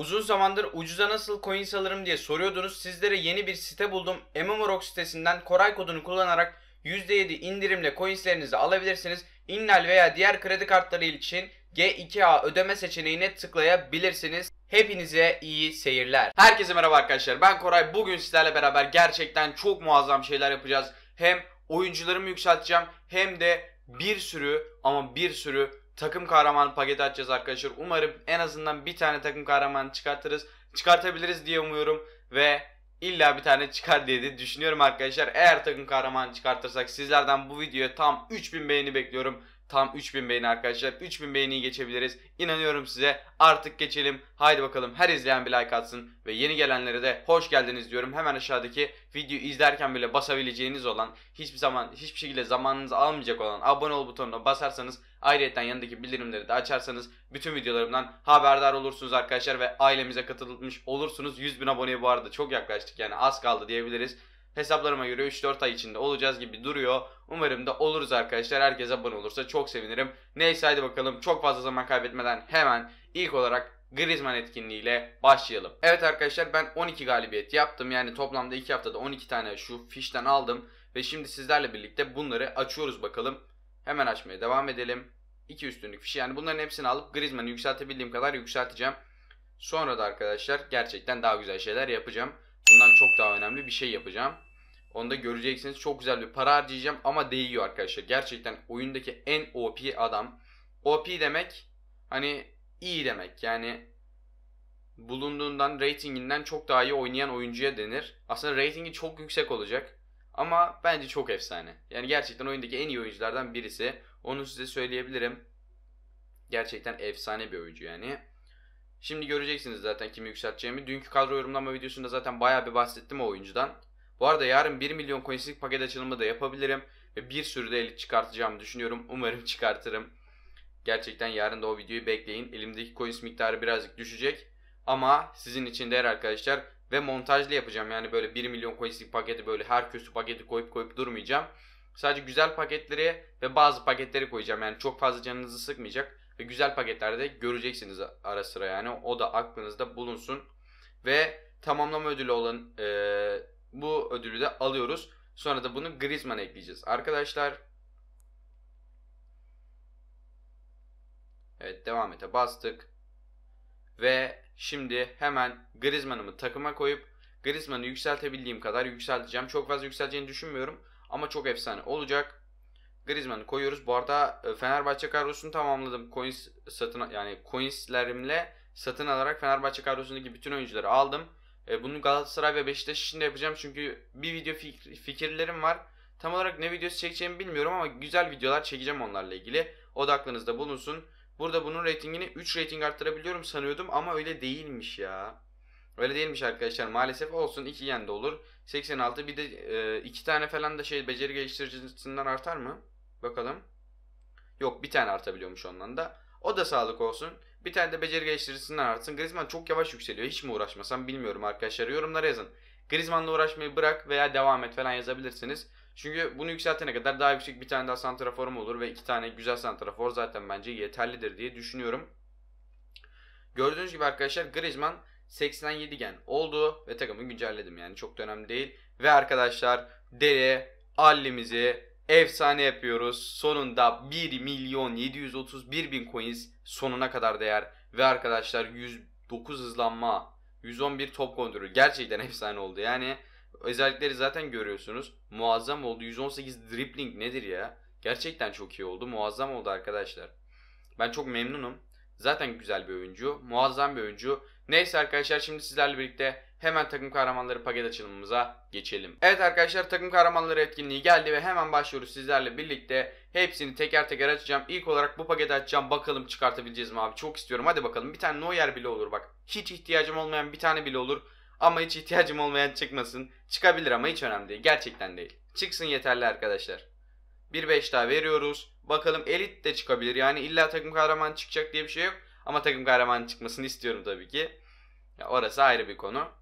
Uzun zamandır ucuza nasıl coin alırım diye soruyordunuz. Sizlere yeni bir site buldum. MMOROG sitesinden Koray kodunu kullanarak %7 indirimle coinslerinizi alabilirsiniz. İnnal veya diğer kredi kartları için G2A ödeme seçeneğine tıklayabilirsiniz. Hepinize iyi seyirler. Herkese merhaba arkadaşlar. Ben Koray. Bugün sizlerle beraber gerçekten çok muazzam şeyler yapacağız. Hem oyuncularımı yükselteceğim hem de bir sürü ama bir sürü takım kahraman paketi açacağız arkadaşlar. Umarım en azından bir tane takım kahraman çıkartırız. Çıkartabiliriz diye umuyorum ve illa bir tane çıkar diye de düşünüyorum arkadaşlar. Eğer takım kahraman çıkartırsak sizlerden bu videoya tam 3000 beğeni bekliyorum. Tam 3000 beğeni arkadaşlar. 3000 beğeniyi geçebiliriz. İnanıyorum size. Artık geçelim. Haydi bakalım her izleyen bir like atsın. Ve yeni gelenlere de hoş geldiniz diyorum. Hemen aşağıdaki videoyu izlerken bile basabileceğiniz olan hiçbir zaman hiçbir şekilde zamanınızı almayacak olan abone ol butonuna basarsanız ayrıca yanındaki bildirimleri de açarsanız bütün videolarımdan haberdar olursunuz arkadaşlar ve ailemize katılmış olursunuz. 100 bin aboneye bu arada çok yaklaştık yani az kaldı diyebiliriz. Hesaplarıma göre 3-4 ay içinde olacağız gibi duruyor. Umarım da oluruz arkadaşlar. Herkes abone olursa çok sevinirim. Neyse hadi bakalım çok fazla zaman kaybetmeden hemen ilk olarak Griezmann etkinliğiyle başlayalım. Evet arkadaşlar ben 12 galibiyet yaptım. Yani toplamda 2 haftada 12 tane şu fişten aldım. Ve şimdi sizlerle birlikte bunları açıyoruz bakalım. Hemen açmaya devam edelim. 2 üstünlük fişi yani bunların hepsini alıp Griezmann'ı yükseltebildiğim kadar yükselteceğim. Sonra da arkadaşlar gerçekten daha güzel şeyler yapacağım. Bundan çok daha önemli bir şey yapacağım. Onu da göreceksiniz. Çok güzel bir para harcayacağım ama değiyor arkadaşlar. Gerçekten oyundaki en OP adam. OP demek hani iyi demek. Yani bulunduğundan, ratinginden çok daha iyi oynayan oyuncuya denir. Aslında ratingi çok yüksek olacak. Ama bence çok efsane. Yani gerçekten oyundaki en iyi oyunculardan birisi. Onu size söyleyebilirim. Gerçekten efsane bir oyuncu yani. Şimdi göreceksiniz zaten kimi yükselteceğimi. Dünkü kadro yorumlama videosunda zaten bayağı bir bahsettim o oyuncudan. Bu arada yarın 1 milyon coinslik paket açılımı da yapabilirim. Ve bir sürü de elit çıkartacağımı düşünüyorum. Umarım çıkartırım. Gerçekten yarın da o videoyu bekleyin. Elimdeki coins miktarı birazcık düşecek. Ama sizin için değer arkadaşlar. Ve montajlı yapacağım. Yani böyle 1 milyon coinslik paketi böyle her köşe paketi koyup koyup durmayacağım. Sadece güzel paketleri ve bazı paketleri koyacağım. Yani çok fazla canınızı sıkmayacak ve güzel paketlerde göreceksiniz ara sıra yani o da aklınızda bulunsun ve tamamlama ödülü olan e, bu ödülü de alıyoruz. Sonra da bunu Griezmann'a ekleyeceğiz. Arkadaşlar Evet devam ete bastık. Ve şimdi hemen Griezmann'ımı takıma koyup Griezmann'ı yükseltebildiğim kadar yükselteceğim. Çok fazla yükseleceğini düşünmüyorum ama çok efsane olacak. Griezmann'ı koyuyoruz. Bu arada e, Fenerbahçe kadrosunu tamamladım. Coins satın yani coinslerimle satın alarak Fenerbahçe kadrosundaki bütün oyuncuları aldım. E, bunu Galatasaray ve Beşiktaş için de yapacağım çünkü bir video fikirlerim var. Tam olarak ne videosu çekeceğimi bilmiyorum ama güzel videolar çekeceğim onlarla ilgili. O bulunsun. Burada bunun reytingini 3 reyting arttırabiliyorum sanıyordum ama öyle değilmiş ya. Öyle değilmiş arkadaşlar maalesef olsun 2 yen de olur. 86 bir de 2 e, tane falan da şey beceri geliştiricisinden artar mı? Bakalım. Yok bir tane artabiliyormuş ondan da. O da sağlık olsun. Bir tane de beceri geliştiricisinden artsın. Griezmann çok yavaş yükseliyor. Hiç mi uğraşmasam bilmiyorum arkadaşlar. Yorumlara yazın. Griezmann'la uğraşmayı bırak veya devam et falan yazabilirsiniz. Çünkü bunu yükseltene kadar daha yüksek bir tane daha santraforum olur ve iki tane güzel santrafor zaten bence yeterlidir diye düşünüyorum. Gördüğünüz gibi arkadaşlar Griezmann 87 gen oldu ve takımı güncelledim yani çok da önemli değil. Ve arkadaşlar Dere Alli'mizi efsane yapıyoruz. Sonunda 1 milyon 731 bin coins sonuna kadar değer. Ve arkadaşlar 109 hızlanma, 111 top kontrolü gerçekten efsane oldu. Yani özellikleri zaten görüyorsunuz. Muazzam oldu. 118 dribbling nedir ya? Gerçekten çok iyi oldu. Muazzam oldu arkadaşlar. Ben çok memnunum. Zaten güzel bir oyuncu. Muazzam bir oyuncu. Neyse arkadaşlar şimdi sizlerle birlikte hemen takım kahramanları paket açılımımıza geçelim. Evet arkadaşlar takım kahramanları etkinliği geldi ve hemen başlıyoruz sizlerle birlikte. Hepsini teker teker açacağım. İlk olarak bu paketi açacağım. Bakalım çıkartabileceğiz mi abi? Çok istiyorum. Hadi bakalım. Bir tane Noyer bile olur bak. Hiç ihtiyacım olmayan bir tane bile olur. Ama hiç ihtiyacım olmayan çıkmasın. Çıkabilir ama hiç önemli değil. Gerçekten değil. Çıksın yeterli arkadaşlar. Bir 5 daha veriyoruz. Bakalım elit de çıkabilir. Yani illa takım kahraman çıkacak diye bir şey yok. Ama takım kahraman çıkmasını istiyorum tabii ki. Ya orası ayrı bir konu.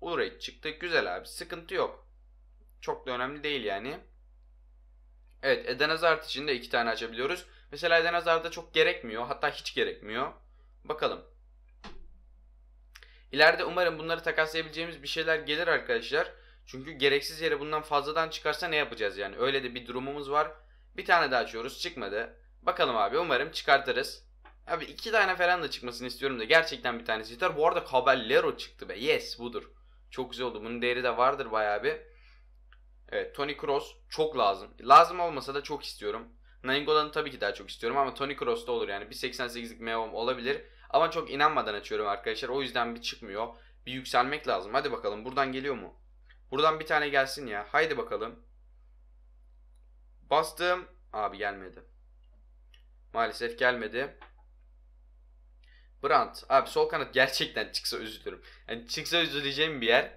Ulrate çıktı. Güzel abi. Sıkıntı yok. Çok da önemli değil yani. Evet Eden Hazard için de iki tane açabiliyoruz. Mesela Eden Hazard'a çok gerekmiyor. Hatta hiç gerekmiyor. Bakalım. İleride umarım bunları takaslayabileceğimiz bir şeyler gelir arkadaşlar. Çünkü gereksiz yere bundan fazladan çıkarsa ne yapacağız yani? Öyle de bir durumumuz var. Bir tane daha açıyoruz. Çıkmadı. Bakalım abi umarım çıkartırız. Abi iki tane falan da çıkmasını istiyorum da gerçekten bir tanesi yeter. Bu arada Caballero çıktı be. Yes budur. Çok güzel oldu. Bunun değeri de vardır bayağı bir. Evet Tony Kroos çok lazım. Lazım olmasa da çok istiyorum. Nainggolan'ı tabii ki daha çok istiyorum ama Tony Kroos da olur yani. 1.88'lik MOM olabilir. Ama çok inanmadan açıyorum arkadaşlar. O yüzden bir çıkmıyor. Bir yükselmek lazım. Hadi bakalım buradan geliyor mu? Buradan bir tane gelsin ya. Haydi bakalım. Bastım. Abi gelmedi. Maalesef gelmedi. Brandt. Abi sol kanat gerçekten çıksa üzülürüm. Yani çıksa üzüleceğim bir yer.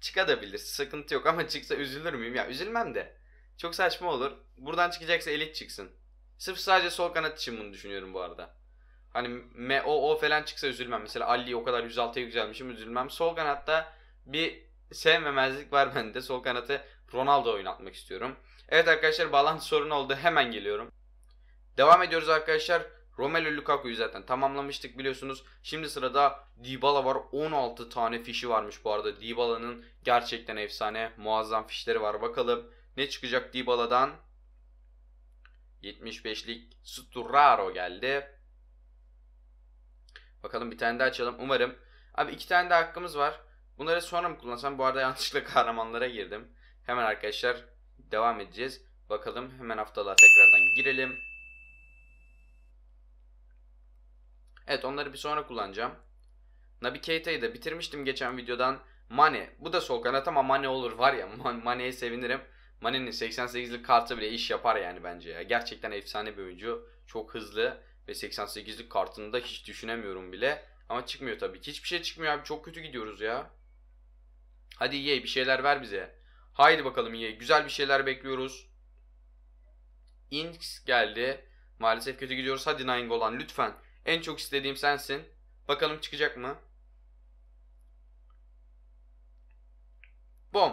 Çıkabilir. Sıkıntı yok ama çıksa üzülür müyüm? Ya üzülmem de. Çok saçma olur. Buradan çıkacaksa elit çıksın. Sırf sadece sol kanat için bunu düşünüyorum bu arada. Hani MOO falan çıksa üzülmem. Mesela Ali o kadar 106'ya yükselmişim üzülmem. Sol kanatta bir sevmemezlik var bende. Sol kanatı Ronaldo oynatmak istiyorum. Evet arkadaşlar bağlantı sorunu oldu. Hemen geliyorum. Devam ediyoruz arkadaşlar. Romelu Lukaku'yu zaten tamamlamıştık biliyorsunuz. Şimdi sırada Dybala var. 16 tane fişi varmış bu arada. Dybala'nın gerçekten efsane muazzam fişleri var. Bakalım ne çıkacak Dybala'dan? 75'lik Sturaro geldi. Bakalım bir tane daha açalım. Umarım. Abi iki tane de hakkımız var. Bunları sonra mı kullansam? Bu arada yanlışlıkla kahramanlara girdim. Hemen arkadaşlar devam edeceğiz. Bakalım hemen haftalığa tekrardan girelim. Evet onları bir sonra kullanacağım. Nabi Keita'yı da bitirmiştim geçen videodan. Mane. Bu da sol kanat ama Mane olur var ya. Mane'ye sevinirim. Mane'nin 88'lik kartı bile iş yapar yani bence ya. Gerçekten efsane bir oyuncu. Çok hızlı ve 88'lik kartını da hiç düşünemiyorum bile. Ama çıkmıyor tabii ki. Hiçbir şey çıkmıyor abi. Çok kötü gidiyoruz ya. Hadi ye bir şeyler ver bize. Haydi bakalım ye. Güzel bir şeyler bekliyoruz. Inks geldi. Maalesef kötü gidiyoruz. Hadi Nine Golan lütfen. En çok istediğim sensin. Bakalım çıkacak mı? Bom.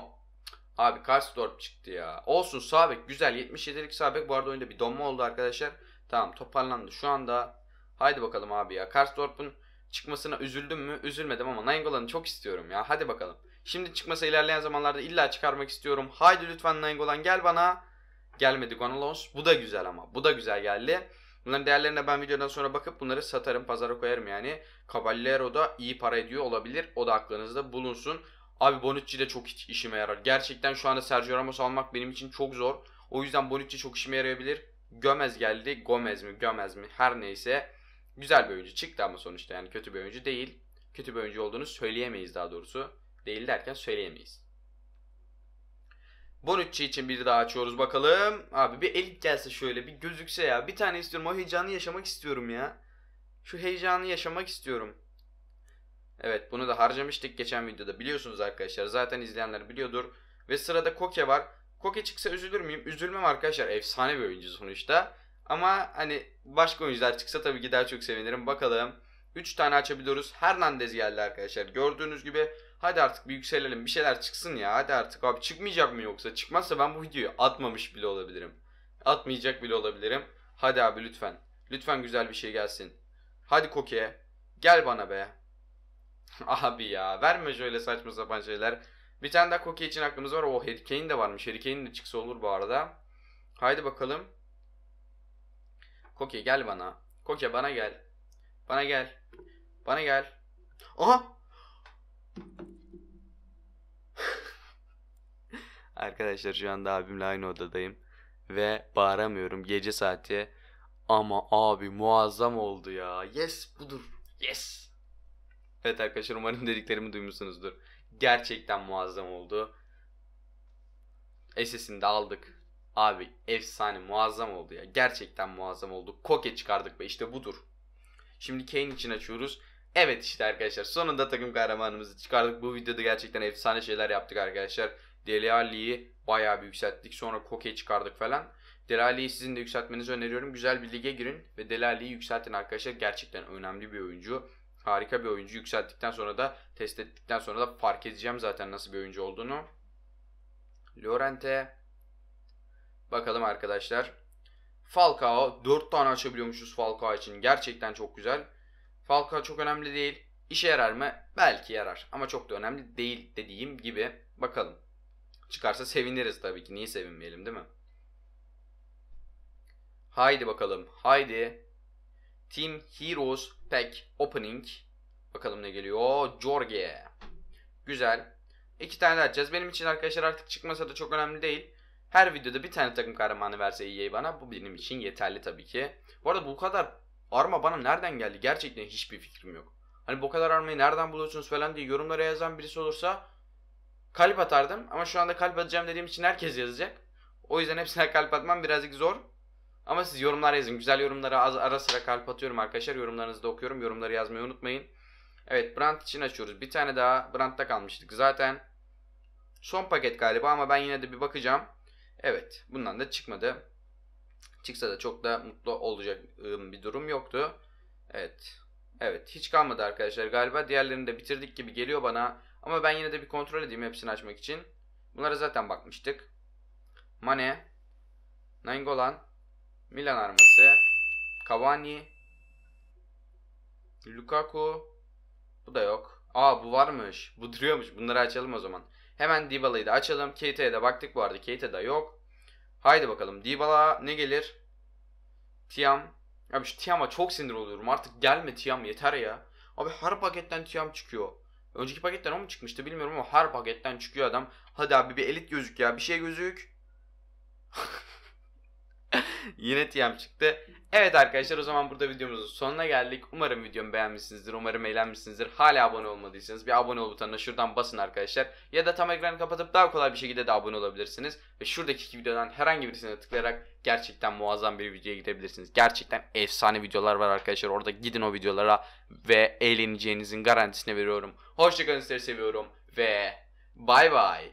Abi Karstorp çıktı ya. Olsun Sabek güzel. 77'lik Sabek bu arada oyunda bir donma oldu arkadaşlar. Tamam toparlandı şu anda. Haydi bakalım abi ya. Karstorp'un çıkmasına üzüldüm mü? Üzülmedim ama Nainggolan'ı çok istiyorum ya. Hadi bakalım. Şimdi çıkmasa ilerleyen zamanlarda illa çıkarmak istiyorum. Haydi lütfen Nainggolan gel bana. Gelmedi Gonalons. Bu da güzel ama. Bu da güzel geldi. Bunların değerlerine ben videodan sonra bakıp bunları satarım, pazara koyarım yani. Caballero da iyi para ediyor olabilir. O da aklınızda bulunsun. Abi Bonucci de çok işime yarar. Gerçekten şu anda Sergio Ramos almak benim için çok zor. O yüzden Bonucci çok işime yarayabilir. Gömez geldi. Gomez mi, Gömez mi her neyse. Güzel bir oyuncu çıktı ama sonuçta yani kötü bir oyuncu değil. Kötü bir oyuncu olduğunu söyleyemeyiz daha doğrusu. Değil derken söyleyemeyiz. Bonucci için biri daha açıyoruz bakalım. Abi bir elit gelse şöyle bir gözükse ya. Bir tane istiyorum. O heyecanı yaşamak istiyorum ya. Şu heyecanı yaşamak istiyorum. Evet bunu da harcamıştık geçen videoda biliyorsunuz arkadaşlar. Zaten izleyenler biliyordur. Ve sırada Koke var. Koke çıksa üzülür müyüm? Üzülmem arkadaşlar. Efsane bir oyuncu sonuçta. Ama hani başka oyuncular çıksa tabii ki daha çok sevinirim. Bakalım. 3 tane açabiliyoruz. Hernandez geldi arkadaşlar. Gördüğünüz gibi Hadi artık bir yükselelim bir şeyler çıksın ya hadi artık abi çıkmayacak mı yoksa çıkmazsa ben bu videoyu atmamış bile olabilirim. Atmayacak bile olabilirim. Hadi abi lütfen. Lütfen güzel bir şey gelsin. Hadi Koke. Gel bana be. abi ya verme şöyle saçma sapan şeyler. Bir tane daha Koke için aklımız var. O Harry Kane de varmış. Harry Kane de çıksa olur bu arada. Haydi bakalım. Koke gel bana. Koke bana gel. Bana gel. Bana gel. Aha Arkadaşlar şu anda abimle aynı odadayım. Ve bağıramıyorum gece saati. Ama abi muazzam oldu ya. Yes budur. Yes. Evet arkadaşlar umarım dediklerimi duymuşsunuzdur. Gerçekten muazzam oldu. SS'ini de aldık. Abi efsane muazzam oldu ya. Gerçekten muazzam oldu. Koke çıkardık ve işte budur. Şimdi Kane için açıyoruz. Evet işte arkadaşlar sonunda takım kahramanımızı çıkardık. Bu videoda gerçekten efsane şeyler yaptık arkadaşlar. Deli Ali'yi bayağı bir yükselttik. Sonra Koke çıkardık falan. Deli Ali'yi sizin de yükseltmenizi öneriyorum. Güzel bir lige girin ve Deli Ali'yi yükseltin arkadaşlar. Gerçekten önemli bir oyuncu. Harika bir oyuncu. Yükselttikten sonra da test ettikten sonra da fark edeceğim zaten nasıl bir oyuncu olduğunu. Lorente. bakalım arkadaşlar. Falcao 4 tane açabiliyormuşuz Falcao için. Gerçekten çok güzel. Falcao çok önemli değil. İşe yarar mı? Belki yarar ama çok da önemli değil dediğim gibi. Bakalım. Çıkarsa seviniriz tabii ki. Niye sevinmeyelim değil mi? Haydi bakalım. Haydi. Team Heroes Pack Opening. Bakalım ne geliyor. Jorge. Güzel. İki tane daha açacağız. Benim için arkadaşlar artık çıkmasa da çok önemli değil. Her videoda bir tane takım kahramanı verse EA bana. Bu benim için yeterli tabii ki. Bu arada bu kadar arma bana nereden geldi? Gerçekten hiçbir fikrim yok. Hani bu kadar armayı nereden buluyorsunuz falan diye yorumlara yazan birisi olursa kalp atardım ama şu anda kalp atacağım dediğim için herkes yazacak. O yüzden hepsine kalp atmam birazcık zor. Ama siz yorumlar yazın. Güzel yorumlara az ara sıra kalp atıyorum arkadaşlar. Yorumlarınızı da okuyorum. Yorumları yazmayı unutmayın. Evet Brand için açıyoruz. Bir tane daha Brandt'ta kalmıştık zaten. Son paket galiba ama ben yine de bir bakacağım. Evet bundan da çıkmadı. Çıksa da çok da mutlu olacak bir durum yoktu. Evet. Evet hiç kalmadı arkadaşlar galiba. Diğerlerini de bitirdik gibi geliyor bana. Ama ben yine de bir kontrol edeyim hepsini açmak için. Bunlara zaten bakmıştık. Mane, Nainggolan, Milan arması, Cavani, Lukaku. Bu da yok. Aa bu varmış. Bu duruyormuş. Bunları açalım o zaman. Hemen Dybala'yı da açalım. Keita'ya da baktık bu arada. Keita da yok. Haydi bakalım. Dybala ne gelir? Tiam. Abi şu Tiam'a çok sinir oluyorum. Artık gelme Tiam yeter ya. Abi her paketten Tiam çıkıyor. Önceki paketten o mu çıkmıştı bilmiyorum ama her paketten çıkıyor adam. Hadi abi bir elit gözük ya bir şey gözük. Yine TM çıktı. Evet arkadaşlar o zaman burada videomuzun sonuna geldik. Umarım videomu beğenmişsinizdir. Umarım eğlenmişsinizdir. Hala abone olmadıysanız bir abone ol butonuna şuradan basın arkadaşlar. Ya da tam ekranı kapatıp daha kolay bir şekilde de abone olabilirsiniz. Ve şuradaki iki videodan herhangi birisine tıklayarak gerçekten muazzam bir videoya gidebilirsiniz. Gerçekten efsane videolar var arkadaşlar. Orada gidin o videolara ve eğleneceğinizin garantisini veriyorum. Hoşçakalın sizleri seviyorum ve bay bay.